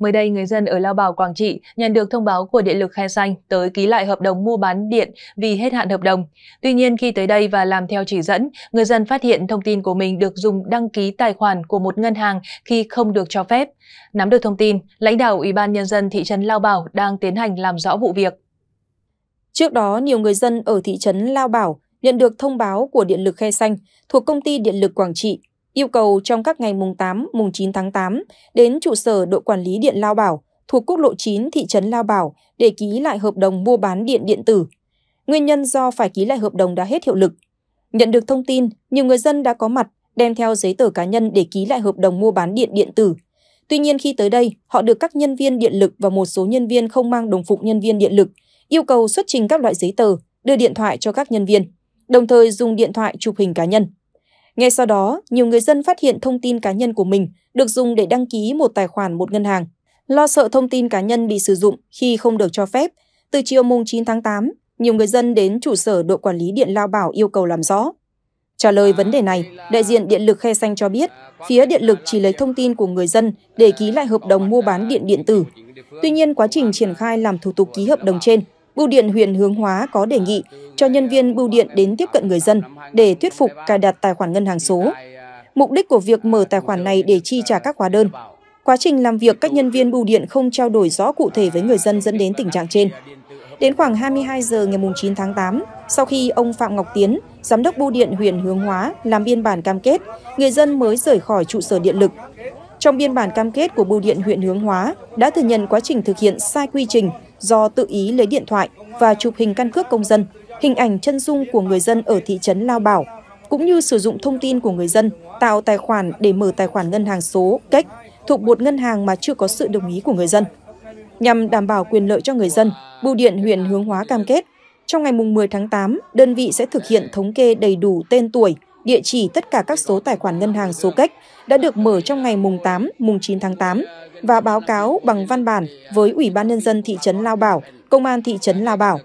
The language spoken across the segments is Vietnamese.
Mới đây, người dân ở Lao Bảo, Quảng Trị nhận được thông báo của Điện lực Khe Xanh tới ký lại hợp đồng mua bán điện vì hết hạn hợp đồng. Tuy nhiên, khi tới đây và làm theo chỉ dẫn, người dân phát hiện thông tin của mình được dùng đăng ký tài khoản của một ngân hàng khi không được cho phép. Nắm được thông tin, lãnh đạo Ủy ban Nhân dân thị trấn Lao Bảo đang tiến hành làm rõ vụ việc. Trước đó, nhiều người dân ở thị trấn Lao Bảo nhận được thông báo của Điện lực Khe Xanh thuộc Công ty Điện lực Quảng Trị yêu cầu trong các ngày mùng 8, mùng 9 tháng 8 đến trụ sở đội quản lý điện Lao Bảo thuộc quốc lộ 9 thị trấn Lao Bảo để ký lại hợp đồng mua bán điện điện tử. Nguyên nhân do phải ký lại hợp đồng đã hết hiệu lực. Nhận được thông tin, nhiều người dân đã có mặt đem theo giấy tờ cá nhân để ký lại hợp đồng mua bán điện điện tử. Tuy nhiên khi tới đây, họ được các nhân viên điện lực và một số nhân viên không mang đồng phục nhân viên điện lực yêu cầu xuất trình các loại giấy tờ, đưa điện thoại cho các nhân viên, đồng thời dùng điện thoại chụp hình cá nhân. Ngay sau đó, nhiều người dân phát hiện thông tin cá nhân của mình được dùng để đăng ký một tài khoản một ngân hàng. Lo sợ thông tin cá nhân bị sử dụng khi không được cho phép, từ chiều mùng 9 tháng 8, nhiều người dân đến trụ sở đội quản lý điện Lao Bảo yêu cầu làm rõ. Trả lời vấn đề này, đại diện Điện lực Khe Xanh cho biết, phía điện lực chỉ lấy thông tin của người dân để ký lại hợp đồng mua bán điện điện tử. Tuy nhiên, quá trình triển khai làm thủ tục ký hợp đồng trên Bưu điện huyện Hướng Hóa có đề nghị cho nhân viên bưu điện đến tiếp cận người dân để thuyết phục cài đặt tài khoản ngân hàng số. Mục đích của việc mở tài khoản này để chi trả các hóa đơn. Quá trình làm việc, các nhân viên bưu điện không trao đổi rõ cụ thể với người dân dẫn đến tình trạng trên. Đến khoảng 22 giờ ngày 9 tháng 8, sau khi ông Phạm Ngọc Tiến, giám đốc bưu điện huyện Hướng Hóa làm biên bản cam kết, người dân mới rời khỏi trụ sở điện lực. Trong biên bản cam kết của bưu điện huyện Hướng Hóa đã thừa nhận quá trình thực hiện sai quy trình, do tự ý lấy điện thoại và chụp hình căn cước công dân, hình ảnh chân dung của người dân ở thị trấn Lao Bảo, cũng như sử dụng thông tin của người dân tạo tài khoản để mở tài khoản ngân hàng số, cách thuộc một ngân hàng mà chưa có sự đồng ý của người dân. Nhằm đảm bảo quyền lợi cho người dân, Bưu điện huyện Hướng Hóa cam kết trong ngày 10 tháng 8, đơn vị sẽ thực hiện thống kê đầy đủ tên tuổi, địa chỉ tất cả các số tài khoản ngân hàng số e cách đã được mở trong ngày mùng 8, mùng 9 tháng 8 và báo cáo bằng văn bản với Ủy ban Nhân dân thị trấn Lao Bảo, Công an thị trấn Lao Bảo.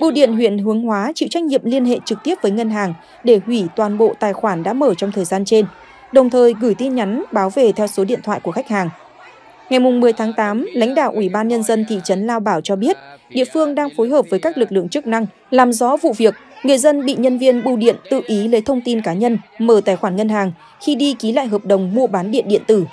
Bưu điện huyện Hướng Hóa chịu trách nhiệm liên hệ trực tiếp với ngân hàng để hủy toàn bộ tài khoản đã mở trong thời gian trên, đồng thời gửi tin nhắn báo về theo số điện thoại của khách hàng. Ngày 10 tháng 8, lãnh đạo Ủy ban Nhân dân thị trấn Lao Bảo cho biết, địa phương đang phối hợp với các lực lượng chức năng làm rõ vụ việc Người dân bị nhân viên bưu điện tự ý lấy thông tin cá nhân, mở tài khoản ngân hàng khi đi ký lại hợp đồng mua bán điện điện tử.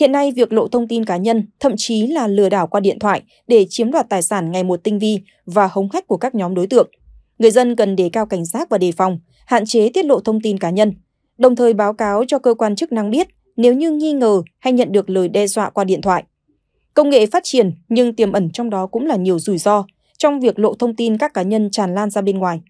Hiện nay, việc lộ thông tin cá nhân, thậm chí là lừa đảo qua điện thoại để chiếm đoạt tài sản ngày một tinh vi và hống hách của các nhóm đối tượng. Người dân cần đề cao cảnh giác và đề phòng, hạn chế tiết lộ thông tin cá nhân, đồng thời báo cáo cho cơ quan chức năng biết nếu như nghi ngờ hay nhận được lời đe dọa qua điện thoại. Công nghệ phát triển nhưng tiềm ẩn trong đó cũng là nhiều rủi ro trong việc lộ thông tin các cá nhân tràn lan ra bên ngoài.